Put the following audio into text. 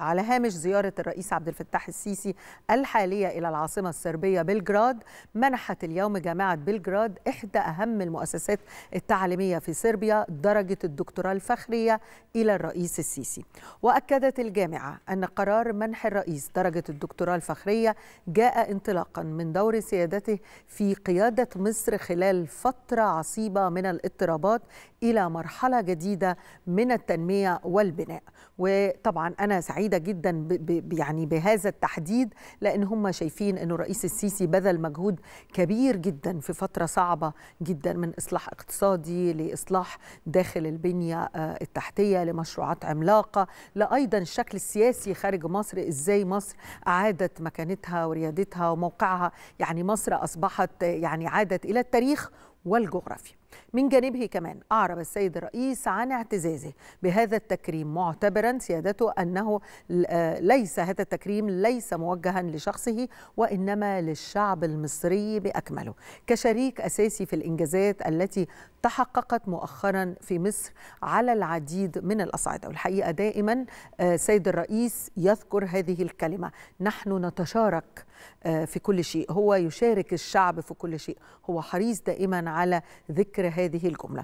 على هامش زيارة الرئيس عبد الفتاح السيسي الحالية إلى العاصمة الصربية بلغراد منحت اليوم جامعة بلغراد إحدى أهم المؤسسات التعليمية في صربيا درجة الدكتوراه الفخرية إلى الرئيس السيسي وأكدت الجامعة أن قرار منح الرئيس درجة الدكتوراه الفخرية جاء انطلاقا من دور سيادته في قيادة مصر خلال فترة عصيبة من الاضطرابات إلى مرحلة جديدة من التنمية والبناء وطبعا أنا سعيد سعيده جدا يعني بهذا التحديد لان هم شايفين انه الرئيس السيسي بذل مجهود كبير جدا في فتره صعبه جدا من اصلاح اقتصادي لاصلاح داخل البنيه آه، التحتيه لمشروعات عملاقه لايضا الشكل السياسي خارج مصر ازاي مصر اعادت مكانتها وريادتها وموقعها يعني مصر اصبحت آه، يعني عادت الى التاريخ والجغرافيا من جانبه كمان أعرب السيد الرئيس عن اعتزازه بهذا التكريم معتبرا سيادته أنه آه، ليس هذا التكريم ليس موجها لشخصه وإنما للشعب المصري بأكمله كشريك أساسي في الإنجازات التي تحققت مؤخرا في مصر على العديد من الأصعدة والحقيقة دائما آه، سيد الرئيس يذكر هذه الكلمة نحن نتشارك آه، في كل شيء هو يشارك الشعب في كل شيء هو حريص دائما على ذكر آخر هذه الجملة